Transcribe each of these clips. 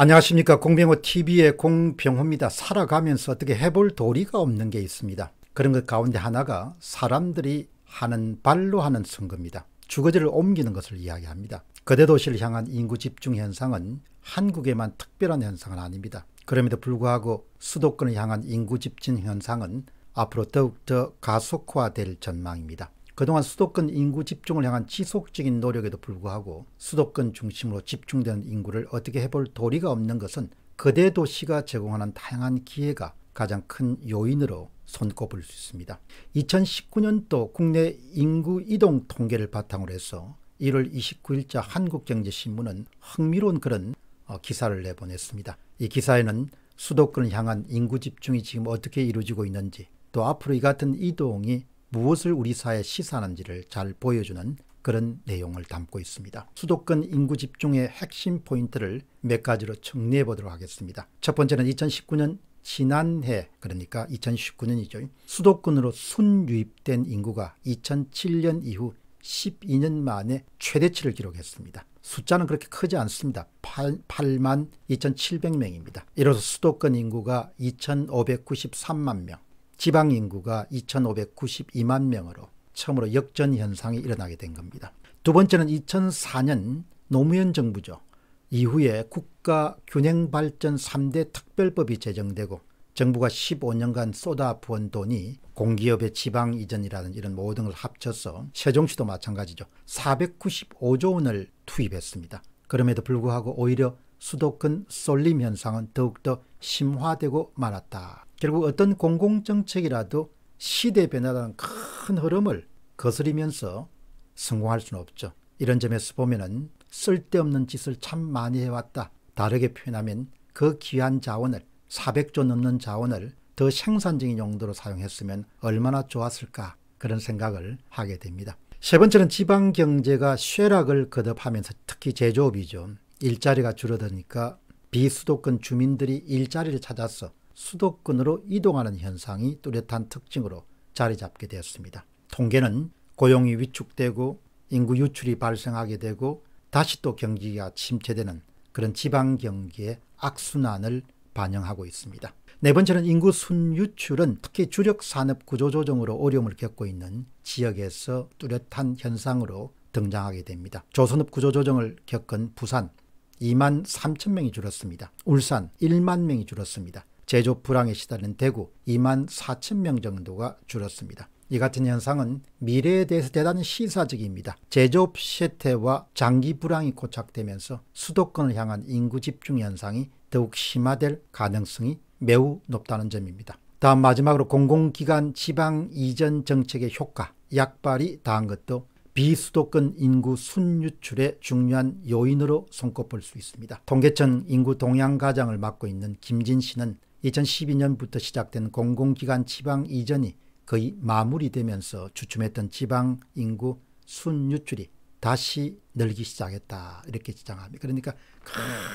안녕하십니까 공병호 TV의 공병호입니다. 살아가면서 어떻게 해볼 도리가 없는 게 있습니다. 그런 것 가운데 하나가 사람들이 하는 발로 하는 선거입니다. 주거지를 옮기는 것을 이야기합니다. 거대 도시를 향한 인구 집중 현상은 한국에만 특별한 현상은 아닙니다. 그럼에도 불구하고 수도권을 향한 인구 집중 현상은 앞으로 더욱더 가속화될 전망입니다. 그동안 수도권 인구 집중을 향한 지속적인 노력에도 불구하고 수도권 중심으로 집중된 인구를 어떻게 해볼 도리가 없는 것은 거대 도시가 제공하는 다양한 기회가 가장 큰 요인으로 손꼽을 수 있습니다. 2019년도 국내 인구 이동 통계를 바탕으로 해서 1월 29일자 한국경제신문은 흥미로운 그런 어, 기사를 내보냈습니다. 이 기사에는 수도권을 향한 인구 집중이 지금 어떻게 이루어지고 있는지 또 앞으로 이 같은 이동이 무엇을 우리 사회에 시사하는지를 잘 보여주는 그런 내용을 담고 있습니다. 수도권 인구 집중의 핵심 포인트를 몇 가지로 정리해 보도록 하겠습니다. 첫 번째는 2019년 지난해 그러니까 2019년이죠. 수도권으로 순유입된 인구가 2007년 이후 12년 만에 최대치를 기록했습니다. 숫자는 그렇게 크지 않습니다. 8, 8만 2,700명입니다. 이로써 수도권 인구가 2,593만 명, 지방 인구가 2,592만 명으로 처음으로 역전 현상이 일어나게 된 겁니다. 두 번째는 2004년 노무현 정부죠. 이후에 국가 균형 발전 3대 특별법이 제정되고 정부가 15년간 쏟아 부은 돈이 공기업의 지방 이전이라는 이런 모든 걸 합쳐서 세종시도 마찬가지죠. 495조 원을 투입했습니다. 그럼에도 불구하고 오히려 수도권 쏠림 현상은 더욱더 심화되고 말았다. 결국 어떤 공공정책이라도 시대 변화라는 큰 흐름을 거스리면서 성공할 수는 없죠. 이런 점에서 보면은 쓸데없는 짓을 참 많이 해왔다. 다르게 표현하면 그 귀한 자원을 400조 넘는 자원을 더 생산적인 용도로 사용했으면 얼마나 좋았을까 그런 생각을 하게 됩니다. 세 번째는 지방 경제가 쇠락을 거듭하면서 특히 제조업이죠. 일자리가 줄어드니까 비수도권 주민들이 일자리를 찾아서 수도권으로 이동하는 현상이 뚜렷한 특징으로 자리 잡게 되었습니다. 통계는 고용이 위축되고 인구 유출이 발생하게 되고 다시 또 경기가 침체되는 그런 지방 경기의 악순환을 반영하고 있습니다. 네 번째는 인구 순유출은 특히 주력 산업 구조조정으로 어려움을 겪고 있는 지역에서 뚜렷한 현상으로 등장하게 됩니다. 조선업 구조조정을 겪은 부산 2만 3천 명이 줄었습니다. 울산 1만 명이 줄었습니다. 제조 불황에 시달린 대구 2만 4천 명 정도가 줄었습니다. 이 같은 현상은 미래에 대해서 대단히 시사적입니다. 제조업 쇠퇴와 장기 불황이 고착되면서 수도권을 향한 인구 집중 현상이 더욱 심화될 가능성이 매우 높다는 점입니다. 다음 마지막으로 공공기관 지방 이전 정책의 효과, 약발이 다한 것도 비수도권 인구 순유출의 중요한 요인으로 손꼽을 수 있습니다. 통계청 인구 동향 과장을 맡고 있는 김진 씨는 2012년부터 시작된 공공기관 지방 이전이 거의 마무리되면서 주춤했던 지방 인구 순유출이 다시 늘기 시작했다 이렇게 주장합니다. 그러니까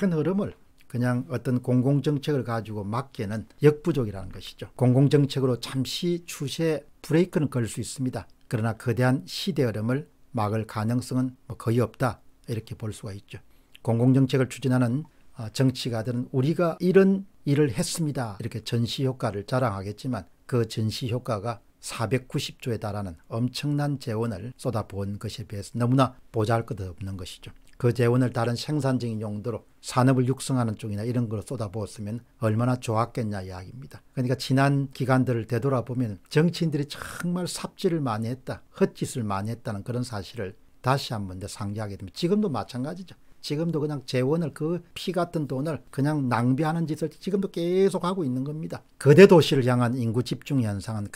큰 흐름을 그냥 어떤 공공정책을 가지고 막기에는 역부족이라는 것이죠. 공공정책으로 잠시 추세 브레이크는 걸 수 있습니다. 그러나 거대한 시대 흐름을 막을 가능성은 뭐 거의 없다 이렇게 볼 수가 있죠. 공공정책을 추진하는 어, 정치가들은 우리가 이런 일을 했습니다. 이렇게 전시 효과를 자랑하겠지만 그 전시 효과가 490조에 달하는 엄청난 재원을 쏟아부은 것에 비해서 너무나 보잘것없는 것이죠. 그 재원을 다른 생산적인 용도로 산업을 육성하는 쪽이나 이런 걸 쏟아부었으면 얼마나 좋았겠냐 이야기입니다. 그러니까 지난 기간들을 되돌아보면 정치인들이 정말 삽질을 많이 했다, 헛짓을 많이 했다는 그런 사실을 다시 한번 상기하게 됩니다. 지금도 마찬가지죠. 지금도 그냥 재원을 그 피 같은 돈을 그냥 낭비하는 짓을 지금도 계속 하고 있는 겁니다. 거대 도시를 향한 인구 집중 현상은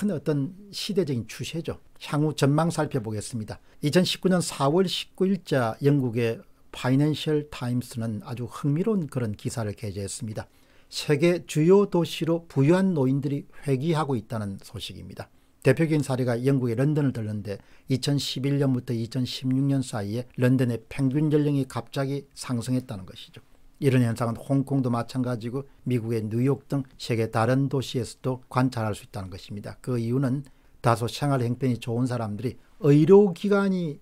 큰 어떤 시대적인 추세죠. 향후 전망 살펴보겠습니다. 2019년 4월 19일자 영국의 파이낸셜 타임스는 아주 흥미로운 그런 기사를 게재했습니다. 세계 주요 도시로 부유한 노인들이 회귀하고 있다는 소식입니다. 대표적인 사례가 영국의 런던을 들는데 었 2011년부터 2016년 사이에 런던의 평균 연령이 갑자기 상승했다는 것이죠. 이런 현상은 홍콩도 마찬가지고 미국의 뉴욕 등 세계 다른 도시에서도 관찰할 수 있다는 것입니다. 그 이유는 다소 생활 행편이 좋은 사람들이 의료기관에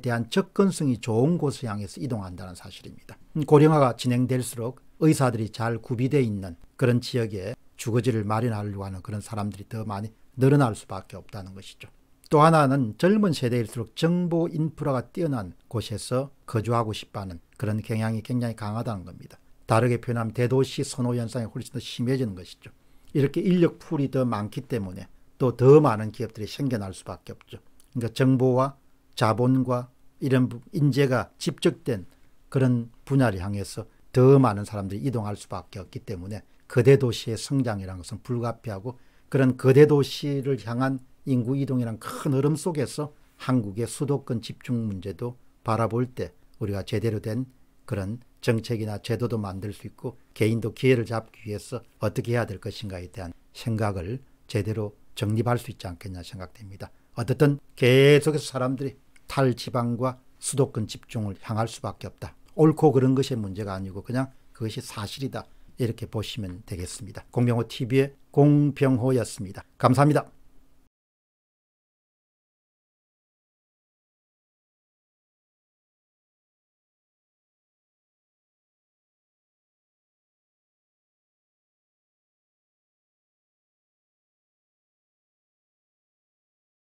대한 접근성이 좋은 곳을 향해서 이동한다는 사실입니다. 고령화가 진행될수록 의사들이 잘 구비되어 있는 그런 지역에 주거지를 마련하려고 하는 그런 사람들이 더 많이 늘어날 수밖에 없다는 것이죠. 또 하나는 젊은 세대일수록 정보 인프라가 뛰어난 곳에서 거주하고 싶어하는 그런 경향이 굉장히 강하다는 겁니다. 다르게 표현하면 대도시 선호 현상이 훨씬 더 심해지는 것이죠. 이렇게 인력 풀이 더 많기 때문에 또 더 많은 기업들이 생겨날 수밖에 없죠. 그러니까 정보와 자본과 이런 인재가 집적된 그런 분야를 향해서 더 많은 사람들이 이동할 수밖에 없기 때문에 거대 도시의 성장이라는 것은 불가피하고 그런 거대 도시를 향한 인구 이동이란 큰 흐름 속에서 한국의 수도권 집중 문제도 바라볼 때 우리가 제대로 된 그런 정책이나 제도도 만들 수 있고 개인도 기회를 잡기 위해서 어떻게 해야 될 것인가에 대한 생각을 제대로 정립할 수 있지 않겠냐 생각됩니다. 어쨌든 계속해서 사람들이 탈지방과 수도권 집중을 향할 수밖에 없다. 옳고 그런 것이 문제가 아니고 그냥 그것이 사실이다. 이렇게 보시면 되겠습니다. 공병호 TV의 공병호였습니다. 감사합니다.